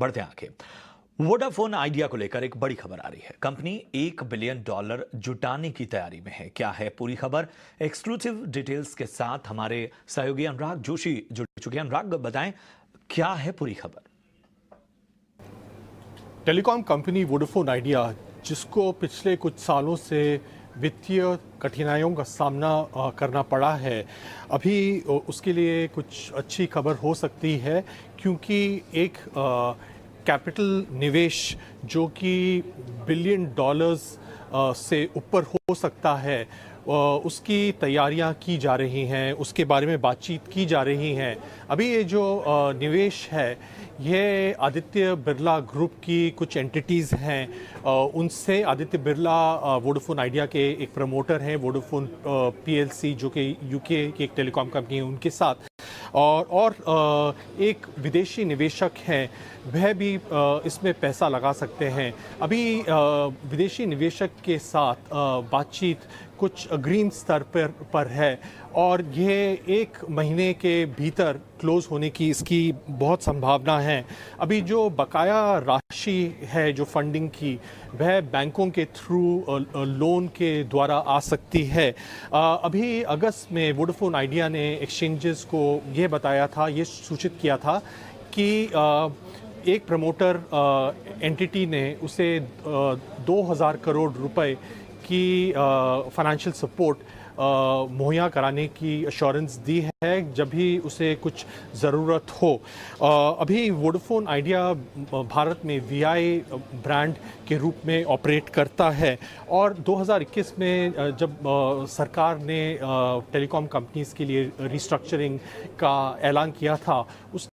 बढ़ते हैं आगे वोडाफोन आइडिया को लेकर एक बड़ी खबर आ रही है कंपनी एक बिलियन डॉलर जुटाने की तैयारी में है क्या है पूरी खबर एक्सक्लूसिव डिटेल्स के साथ हमारे सहयोगी अनुराग जोशी जुड़ चुके हैं अनुराग बताएं क्या है पूरी खबर टेलीकॉम कंपनी वोडाफोन आइडिया जिसको पिछले कुछ सालों से वित्तीय कठिनाइयों का सामना करना पड़ा है अभी उसके लिए कुछ अच्छी खबर हो सकती है क्योंकि एक कैपिटल निवेश जो कि बिलियन डॉलर्स से ऊपर हो सकता है उसकी तैयारियां की जा रही हैं उसके बारे में बातचीत की जा रही हैं अभी ये जो निवेश है ये आदित्य बिरला ग्रुप की कुछ एंटिटीज़ हैं उनसे आदित्य बिरला वोडोफोन आइडिया के एक प्रमोटर हैं वोडोफोन पीएलसी जो कि यूके की एक टेलीकॉम कंपनी है उनके साथ और और एक विदेशी निवेशक हैं वह भी इसमें पैसा लगा सकते हैं अभी विदेशी निवेशक के साथ बातचीत कुछ ग्रीन स्तर पर पर है और ये एक महीने के भीतर क्लोज होने की इसकी बहुत संभावना है अभी जो बकाया राशि है जो फंडिंग की वह बैंकों के थ्रू लोन के द्वारा आ सकती है अभी अगस्त में वोडाफोन आइडिया ने एक्सचेंजेस को ये बताया था ये सूचित किया था कि एक प्रमोटर एंटिटी ने उसे 2000 करोड़ रुपए की फाइनेंशियल सपोर्ट मुहैया कराने की अश्योरेंस दी है जब भी उसे कुछ ज़रूरत हो अभी वोडाफोन आइडिया भारत में वी ब्रांड के रूप में ऑपरेट करता है और 2021 में जब सरकार ने टेलीकॉम कंपनीज़ के लिए रिस्ट्रक्चरिंग का ऐलान किया था उस